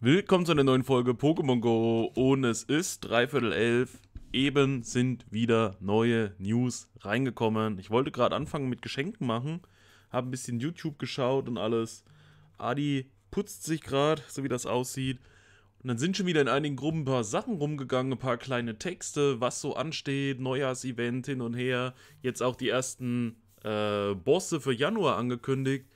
Willkommen zu einer neuen Folge Pokémon Go und es ist dreiviertel elf. Eben sind wieder neue News reingekommen. Ich wollte gerade anfangen mit Geschenken machen, habe ein bisschen YouTube geschaut und alles. Adi putzt sich gerade, so wie das aussieht. Und dann sind schon wieder in einigen Gruppen ein paar Sachen rumgegangen, ein paar kleine Texte, was so ansteht, Neujahrsevent hin und her. Jetzt auch die ersten äh, Bosse für Januar angekündigt.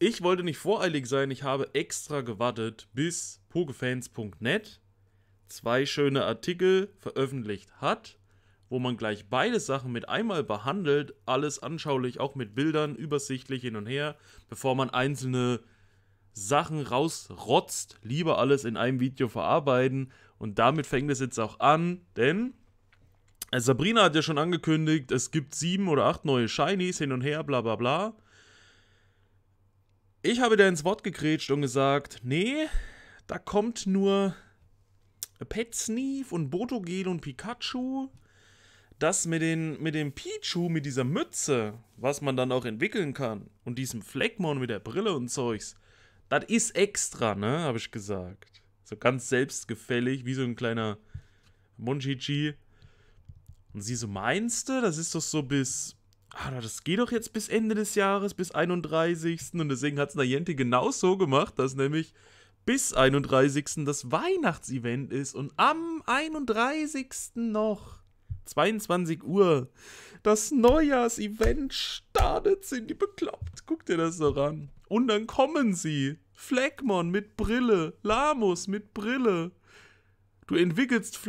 Ich wollte nicht voreilig sein, ich habe extra gewartet, bis pokefans.net zwei schöne Artikel veröffentlicht hat, wo man gleich beide Sachen mit einmal behandelt, alles anschaulich, auch mit Bildern, übersichtlich hin und her, bevor man einzelne Sachen rausrotzt, lieber alles in einem Video verarbeiten. Und damit fängt es jetzt auch an, denn äh, Sabrina hat ja schon angekündigt, es gibt sieben oder acht neue Shinies hin und her, bla bla bla. Ich habe da ins Wort gegrätscht und gesagt, nee, da kommt nur Pet Sneef und Botogel und Pikachu. Das mit, den, mit dem Pichu, mit dieser Mütze, was man dann auch entwickeln kann, und diesem Fleckmon mit der Brille und Zeugs, das ist extra, ne, habe ich gesagt. So ganz selbstgefällig, wie so ein kleiner Munchichi. Und sie so, meinst du, das ist doch so bis, ah, das geht doch jetzt bis Ende des Jahres, bis 31. Und deswegen hat es Niantic genauso gemacht, dass nämlich bis 31. das Weihnachtsevent ist und am 31. noch 22 Uhr das Neujahrsevent startet. Sind die bekloppt? Guck dir das doch an. Und dann kommen sie. Flegmon mit Brille, Lamus mit Brille, Du entwickelst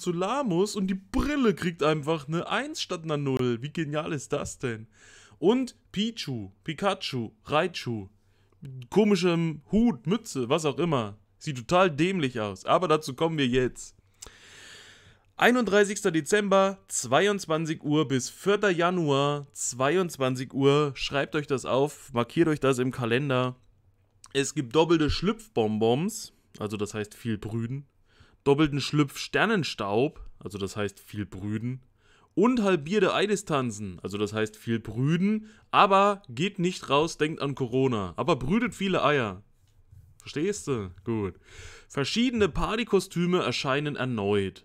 zu Lamus und die Brille kriegt einfach eine 1 statt einer 0. Wie genial ist das denn? Und Pichu, Pikachu, Raichu. Komischem Hut, Mütze, was auch immer. Sieht total dämlich aus. Aber dazu kommen wir jetzt. 31. Dezember, 22 Uhr bis 4. Januar, 22 Uhr. Schreibt euch das auf, markiert euch das im Kalender. Es gibt doppelte Schlüpfbonbons, also das heißt viel Brüden doppelten Schlüpf Sternenstaub, also das heißt viel brüden, und halbierte Eidistanzen, also das heißt viel brüden, aber geht nicht raus, denkt an Corona, aber brütet viele Eier. Verstehst du? Gut. Verschiedene Partykostüme erscheinen erneut.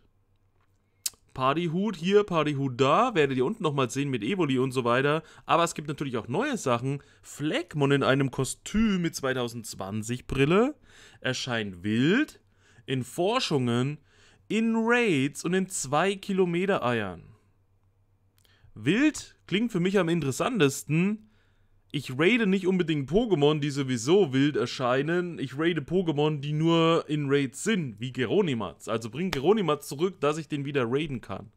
Partyhut hier, Partyhut da, werdet ihr unten nochmal sehen mit Evoli und so weiter. Aber es gibt natürlich auch neue Sachen. Fleckmon in einem Kostüm mit 2020 Brille erscheint wild in Forschungen, in Raids und in 2 Kilometer Eiern. Wild klingt für mich am interessantesten. Ich raide nicht unbedingt Pokémon, die sowieso wild erscheinen. Ich raide Pokémon, die nur in Raids sind, wie Geronimats. Also bring Geronimats zurück, dass ich den wieder raiden kann.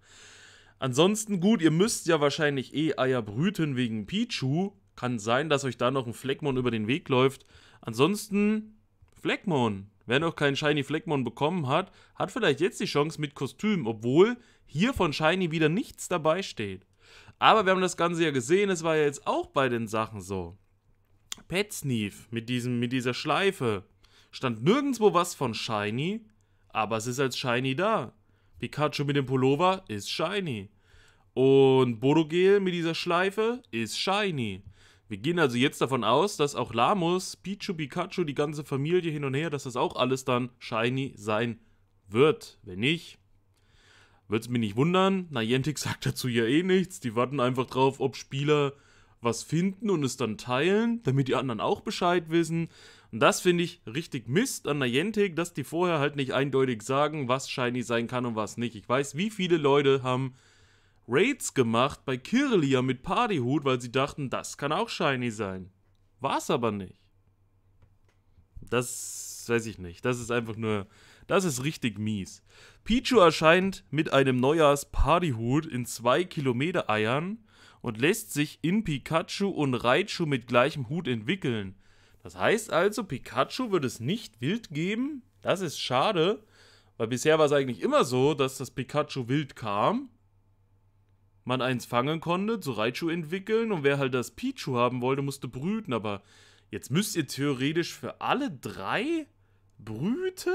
Ansonsten gut, ihr müsst ja wahrscheinlich eh Eier brüten wegen Pichu. Kann sein, dass euch da noch ein Fleckmon über den Weg läuft. Ansonsten Fleckmon, Wer noch keinen Shiny Fleckmon bekommen hat, hat vielleicht jetzt die Chance mit Kostüm, obwohl hier von Shiny wieder nichts dabei steht. Aber wir haben das Ganze ja gesehen, es war ja jetzt auch bei den Sachen so. Pet mit, mit dieser Schleife. Stand nirgendwo was von Shiny, aber es ist als Shiny da. Pikachu mit dem Pullover ist Shiny. Und Bodogel mit dieser Schleife ist Shiny. Wir gehen also jetzt davon aus, dass auch Lamus, Pichu, Pikachu, die ganze Familie hin und her, dass das auch alles dann shiny sein wird. Wenn nicht, wird es mich nicht wundern. Niantic sagt dazu ja eh nichts. Die warten einfach drauf, ob Spieler was finden und es dann teilen, damit die anderen auch Bescheid wissen. Und das finde ich richtig Mist an Niantic, dass die vorher halt nicht eindeutig sagen, was shiny sein kann und was nicht. Ich weiß, wie viele Leute haben Raids gemacht bei Kirlia mit Partyhut, weil sie dachten, das kann auch shiny sein. War es aber nicht. Das weiß ich nicht. Das ist einfach nur. Das ist richtig mies. Pichu erscheint mit einem Neujahrs-Partyhut in 2 Kilometer Eiern und lässt sich in Pikachu und Raichu mit gleichem Hut entwickeln. Das heißt also, Pikachu wird es nicht wild geben. Das ist schade, weil bisher war es eigentlich immer so, dass das Pikachu wild kam man eins fangen konnte, zu Raichu entwickeln und wer halt das Pichu haben wollte, musste brüten. Aber jetzt müsst ihr theoretisch für alle drei brüten?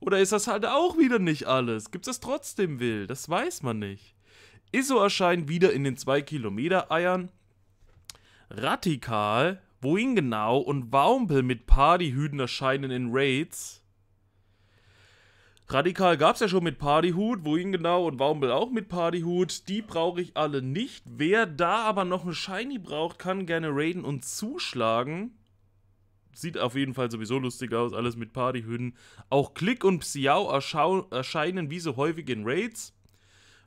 Oder ist das halt auch wieder nicht alles? Gibt es das trotzdem will? Das weiß man nicht. Iso erscheint wieder in den 2-Kilometer-Eiern. Radikal, wohin genau und Waumpel mit Partyhüten erscheinen in Raids. Radikal gab es ja schon mit Partyhut, wohin genau und Waumbel auch mit Partyhut. Die brauche ich alle nicht. Wer da aber noch eine Shiny braucht, kann gerne raiden und zuschlagen. Sieht auf jeden Fall sowieso lustig aus, alles mit Partyhüden. Auch Klick und Psiao erscheinen wie so häufig in Raids.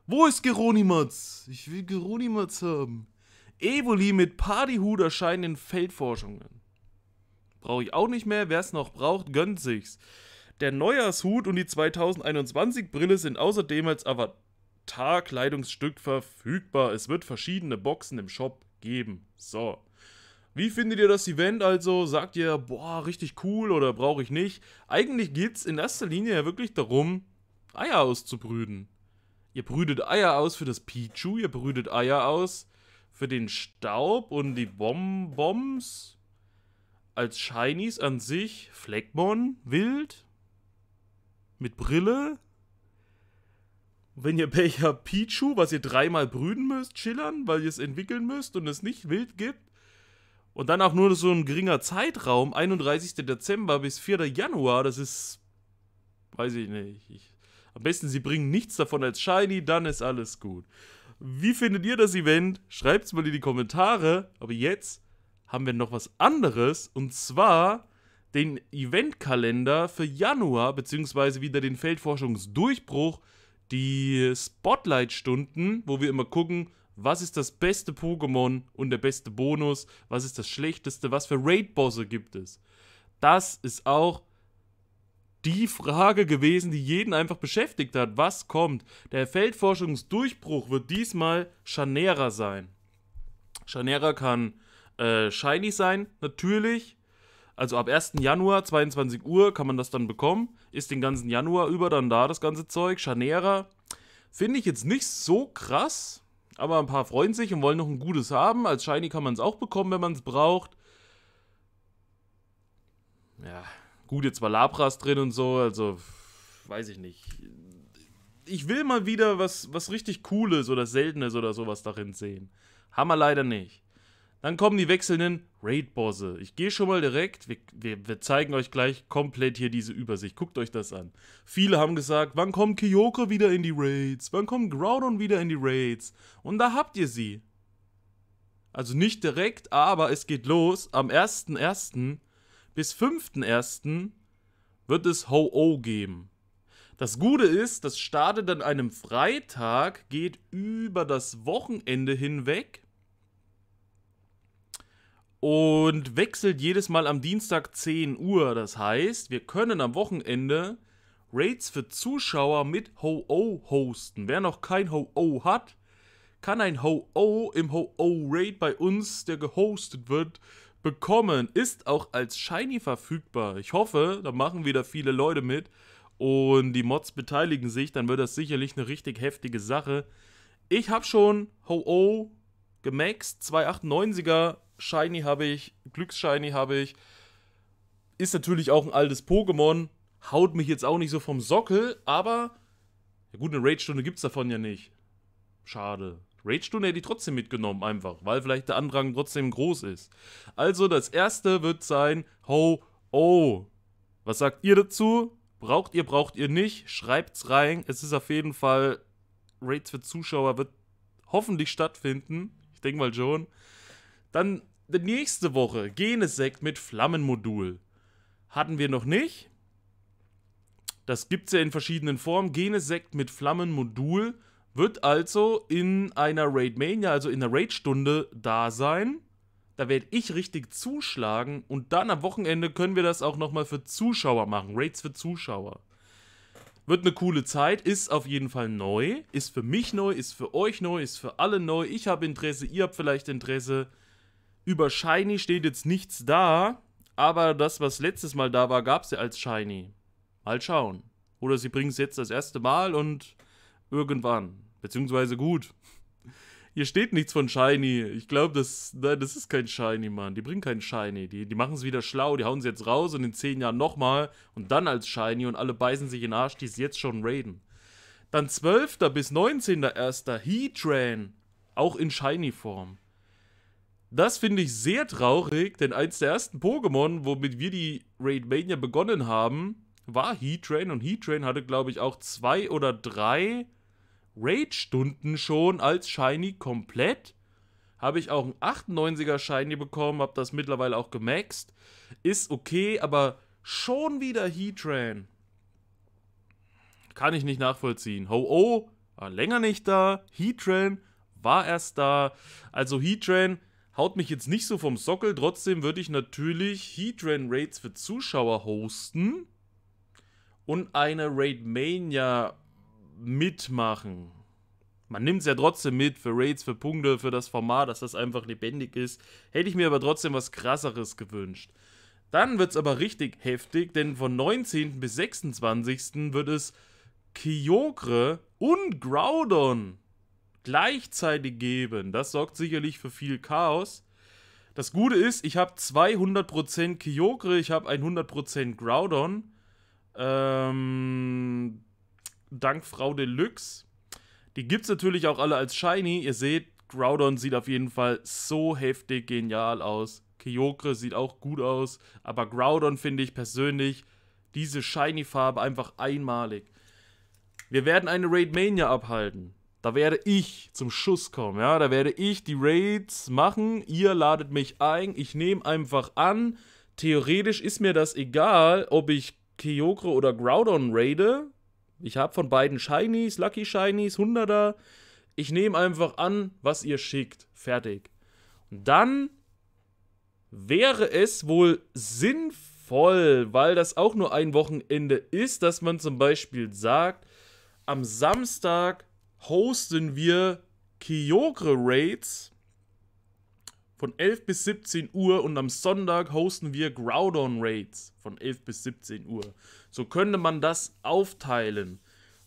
Wo ist Geronimatz? Ich will Geronimatz haben. Evoli mit Partyhut erscheinen in Feldforschungen. Brauche ich auch nicht mehr. Wer es noch braucht, gönnt sich's. Der Neujahrshut und die 2021-Brille sind außerdem als Avatar-Kleidungsstück verfügbar. Es wird verschiedene Boxen im Shop geben. So. Wie findet ihr das Event also? Sagt ihr, boah, richtig cool oder brauche ich nicht? Eigentlich geht es in erster Linie ja wirklich darum, Eier auszubrüten. Ihr brütet Eier aus für das Pichu, ihr brütet Eier aus für den Staub und die Bonbons. Als Shinies an sich Fleckmon, Wild, mit Brille. Wenn ihr Pech Pichu, was ihr dreimal brüten müsst, chillern, weil ihr es entwickeln müsst und es nicht wild gibt. Und dann auch nur so ein geringer Zeitraum, 31. Dezember bis 4. Januar, das ist. Weiß ich nicht. Ich, am besten, sie bringen nichts davon als Shiny, dann ist alles gut. Wie findet ihr das Event? Schreibt es mal in die Kommentare. Aber jetzt haben wir noch was anderes. Und zwar den Eventkalender für Januar, beziehungsweise wieder den Feldforschungsdurchbruch, die Spotlight-Stunden, wo wir immer gucken, was ist das beste Pokémon und der beste Bonus, was ist das schlechteste, was für Raid-Bosse gibt es. Das ist auch die Frage gewesen, die jeden einfach beschäftigt hat. Was kommt? Der Feldforschungsdurchbruch wird diesmal Chanera sein. Chanera kann äh, shiny sein, natürlich. Also ab 1. Januar, 22 Uhr, kann man das dann bekommen. Ist den ganzen Januar über dann da, das ganze Zeug. Chanera. Finde ich jetzt nicht so krass, aber ein paar freuen sich und wollen noch ein gutes haben. Als Shiny kann man es auch bekommen, wenn man es braucht. Ja, gut, jetzt war Labras drin und so, also weiß ich nicht. Ich will mal wieder was, was richtig Cooles oder Seltenes oder sowas darin sehen. Haben wir leider nicht. Dann kommen die wechselnden Raid-Bosse. Ich gehe schon mal direkt, wir, wir, wir, zeigen euch gleich komplett hier diese Übersicht. Guckt euch das an. Viele haben gesagt, wann kommt Kyoko wieder in die Raids? Wann kommt Groudon wieder in die Raids? Und da habt ihr sie. Also nicht direkt, aber es geht los. Am 1.1. bis 5.1. wird es Ho-Oh geben. Das Gute ist, das startet an einem Freitag, geht über das Wochenende hinweg und wechselt jedes Mal am Dienstag 10 Uhr. Das heißt, wir können am Wochenende Raids für Zuschauer mit Ho-Oh hosten. Wer noch kein Ho-Oh hat, kann ein Ho-Oh im Ho-Oh-Raid bei uns, der gehostet wird, bekommen. Ist auch als Shiny verfügbar. Ich hoffe, da machen wieder viele Leute mit und die Mods beteiligen sich. Dann wird das sicherlich eine richtig heftige Sache. Ich habe schon Ho-Oh gemaxed. 2,890er Shiny habe ich, Glücksshiny habe ich. Ist natürlich auch ein altes Pokémon. Haut mich jetzt auch nicht so vom Sockel, aber. Ja, gut, eine Raid-Stunde gibt es davon ja nicht. Schade. Raid-Stunde hätte ich trotzdem mitgenommen, einfach, weil vielleicht der Andrang trotzdem groß ist. Also, das erste wird sein Ho Oh. Was sagt ihr dazu? Braucht ihr, braucht ihr nicht? Schreibt's rein. Es ist auf jeden Fall Raids für Zuschauer wird hoffentlich stattfinden denke mal schon. Dann die nächste Woche Genesekt mit Flammenmodul. Hatten wir noch nicht. Das gibt es ja in verschiedenen Formen. Genesekt mit Flammenmodul wird also in einer Raid Mania, also in der Raid-Stunde, da sein. Da werde ich richtig zuschlagen und dann am Wochenende können wir das auch nochmal für Zuschauer machen. Raids für Zuschauer. Wird eine coole Zeit, ist auf jeden Fall neu, ist für mich neu, ist für euch neu, ist für alle neu. Ich habe Interesse, ihr habt vielleicht Interesse. Über Shiny steht jetzt nichts da, aber das, was letztes Mal da war, gab es ja als Shiny. Mal schauen. Oder sie bringen es jetzt das erste Mal und irgendwann. Beziehungsweise gut, hier steht nichts von Shiny. Ich glaube, das, das ist kein Shiny, Mann. Die bringen kein Shiny. Die, die machen es wieder schlau. Die hauen es jetzt raus und in zehn Jahren nochmal. Und dann als Shiny und alle beißen sich in den Arsch, die es jetzt schon raiden. Dann 12. bis 19. erster Heatran. Auch in Shiny-Form. Das finde ich sehr traurig, denn eins der ersten Pokémon, womit wir die Raidmania begonnen haben, war Heatran und Heatran hatte, glaube ich, auch zwei oder drei Raid-Stunden schon als Shiny komplett. Habe ich auch ein 98er Shiny bekommen, habe das mittlerweile auch gemaxt. Ist okay, aber schon wieder Heatran. Kann ich nicht nachvollziehen. Ho-Oh, war länger nicht da. Heatran war erst da. Also Heatran haut mich jetzt nicht so vom Sockel. Trotzdem würde ich natürlich Heatran Raids für Zuschauer hosten und eine Raid Mania mitmachen. Man nimmt es ja trotzdem mit für Raids, für Punkte, für das Format, dass das einfach lebendig ist. Hätte ich mir aber trotzdem was krasseres gewünscht. Dann wird es aber richtig heftig, denn von 19. bis 26. wird es Kyogre und Groudon gleichzeitig geben. Das sorgt sicherlich für viel Chaos. Das Gute ist, ich habe 200% Kyogre, ich habe 100% Groudon. Ähm, dank Frau Deluxe. Die gibt es natürlich auch alle als Shiny. Ihr seht, Groudon sieht auf jeden Fall so heftig genial aus. Kyogre sieht auch gut aus. Aber Groudon finde ich persönlich diese Shiny-Farbe einfach einmalig. Wir werden eine Raid Mania abhalten. Da werde ich zum Schuss kommen, ja. Da werde ich die Raids machen. Ihr ladet mich ein. Ich nehme einfach an. Theoretisch ist mir das egal, ob ich Kyogre oder Groudon raide. Ich habe von beiden Shinies, Lucky Shinies, 100er. Ich nehme einfach an, was ihr schickt. Fertig. Und dann wäre es wohl sinnvoll, weil das auch nur ein Wochenende ist, dass man zum Beispiel sagt, am Samstag hosten wir Kyogre Raids von 11 bis 17 Uhr und am Sonntag hosten wir Groudon Raids von 11 bis 17 Uhr. So könnte man das aufteilen.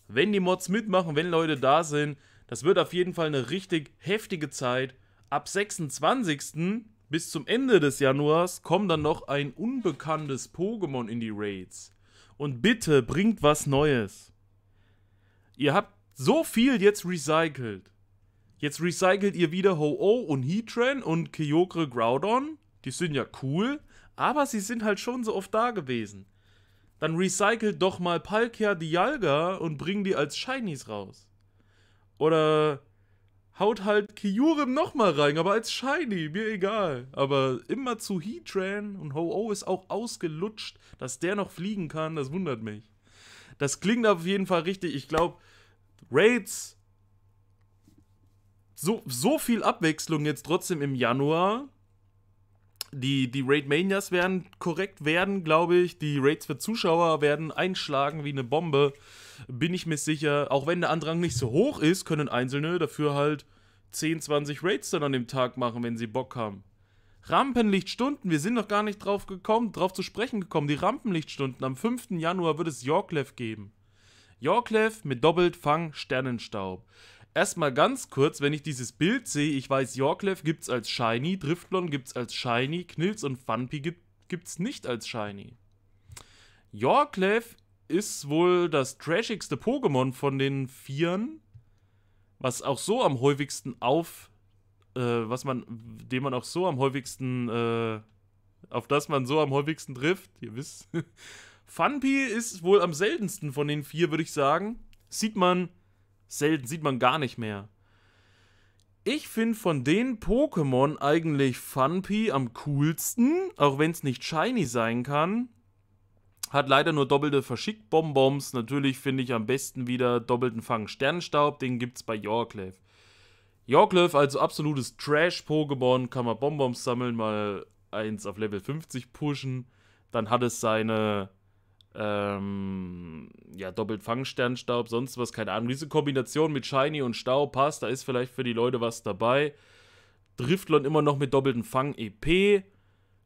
Wenn die Mods mitmachen, wenn Leute da sind, das wird auf jeden Fall eine richtig heftige Zeit. Ab 26. bis zum Ende des Januars kommt dann noch ein unbekanntes Pokémon in die Raids. Und bitte bringt was Neues. Ihr habt so viel jetzt recycelt. Jetzt recycelt ihr wieder Ho-Oh und Heatran und Kyogre Groudon. Die sind ja cool, aber sie sind halt schon so oft da gewesen. Dann recycelt doch mal Palkia Dialga und bring die als Shinies raus. Oder haut halt Kyurem nochmal rein, aber als Shiny, mir egal. Aber immer zu Heatran und Ho-Oh ist auch ausgelutscht. Dass der noch fliegen kann, das wundert mich. Das klingt auf jeden Fall richtig. Ich glaube, Raids, so, so viel Abwechslung jetzt trotzdem im Januar die, die Raid Manias werden korrekt werden, glaube ich. Die Raids für Zuschauer werden einschlagen wie eine Bombe. Bin ich mir sicher. Auch wenn der Andrang nicht so hoch ist, können Einzelne dafür halt 10, 20 Raids dann an dem Tag machen, wenn sie Bock haben. Rampenlichtstunden, wir sind noch gar nicht drauf gekommen, drauf zu sprechen gekommen. Die Rampenlichtstunden. Am 5. Januar wird es Yorklev geben. Yorklev mit Doppelt Fang Sternenstaub. Erstmal ganz kurz, wenn ich dieses Bild sehe, ich weiß, Yorklev gibt's als Shiny, Driftlon gibt's als Shiny, Knilz und Funpy gibt, gibt's nicht als Shiny. Yorklev ist wohl das trashigste Pokémon von den Vieren, was auch so am häufigsten auf, äh, was man, dem man auch so am häufigsten, äh, auf das man so am häufigsten trifft, ihr wisst. Funpy ist wohl am seltensten von den vier, würde ich sagen. Sieht man Selten sieht man gar nicht mehr. Ich finde von den Pokémon eigentlich Funpy am coolsten, auch wenn es nicht shiny sein kann. Hat leider nur doppelte Verschickbonbons. Natürlich finde ich am besten wieder doppelten Fang Sternenstaub. Den gibt es bei Yorklave. Yorklave, also absolutes Trash-Pokémon. Kann man Bonbons sammeln, mal eins auf Level 50 pushen. Dann hat es seine ähm, ja, doppelt Fangsternstaub, sonst was, keine Ahnung. Diese Kombination mit Shiny und Stau passt, da ist vielleicht für die Leute was dabei. Driftlon immer noch mit doppelten Fang EP.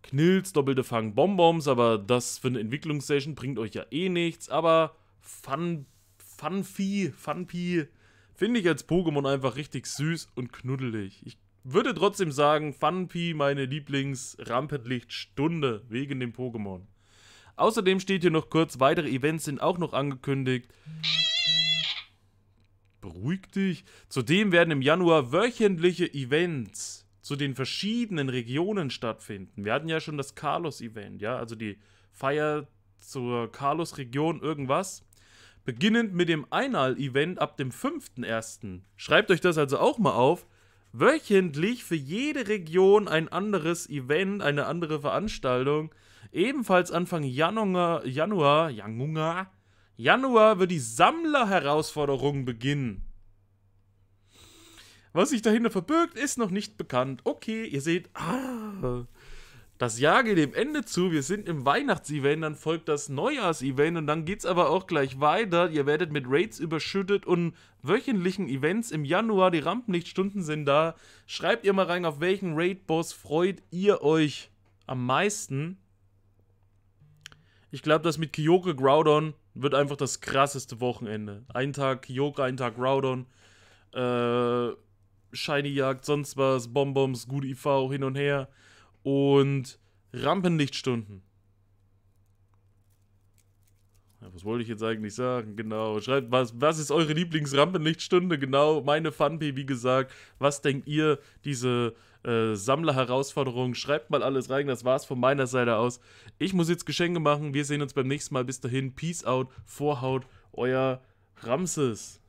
Knills, doppelte Fang Bonbons, aber das für eine Entwicklungssession bringt euch ja eh nichts. Aber Fun, Funfi, Funpi finde ich als Pokémon einfach richtig süß und knuddelig. Ich würde trotzdem sagen, Funpi meine Lieblings-Rampetlichtstunde wegen dem Pokémon. Außerdem steht hier noch kurz, weitere Events sind auch noch angekündigt. Beruhig dich. Zudem werden im Januar wöchentliche Events zu den verschiedenen Regionen stattfinden. Wir hatten ja schon das Carlos-Event, ja, also die Feier zur Carlos-Region irgendwas. Beginnend mit dem Einal-Event ab dem 5.1. Schreibt euch das also auch mal auf. Wöchentlich für jede Region ein anderes Event, eine andere Veranstaltung. Ebenfalls Anfang Januar, Januar, Januar, Januar wird die Sammler-Herausforderung beginnen. Was sich dahinter verbirgt, ist noch nicht bekannt. Okay, ihr seht, ah, das Jahr geht dem Ende zu. Wir sind im Weihnachts-Event, dann folgt das Neujahrs-Event und dann geht's aber auch gleich weiter. Ihr werdet mit Raids überschüttet und wöchentlichen Events im Januar. Die Rampenlichtstunden sind da. Schreibt ihr mal rein, auf welchen Raid-Boss freut ihr euch am meisten? Ich glaube, das mit Kyoko Groudon wird einfach das krasseste Wochenende. Ein Tag Kyoko, ein Tag Groudon. Äh, Shiny Jagd, sonst was, Bonbons, gute IV hin und her. Und Rampenlichtstunden was wollte ich jetzt eigentlich sagen? Genau. Schreibt, was, was ist eure Lieblingsrampenlichtstunde? Genau, meine Funpay, wie gesagt. Was denkt ihr, diese äh, Sammler-Herausforderung? Schreibt mal alles rein. Das war's von meiner Seite aus. Ich muss jetzt Geschenke machen. Wir sehen uns beim nächsten Mal. Bis dahin. Peace out. Vorhaut. Euer Ramses.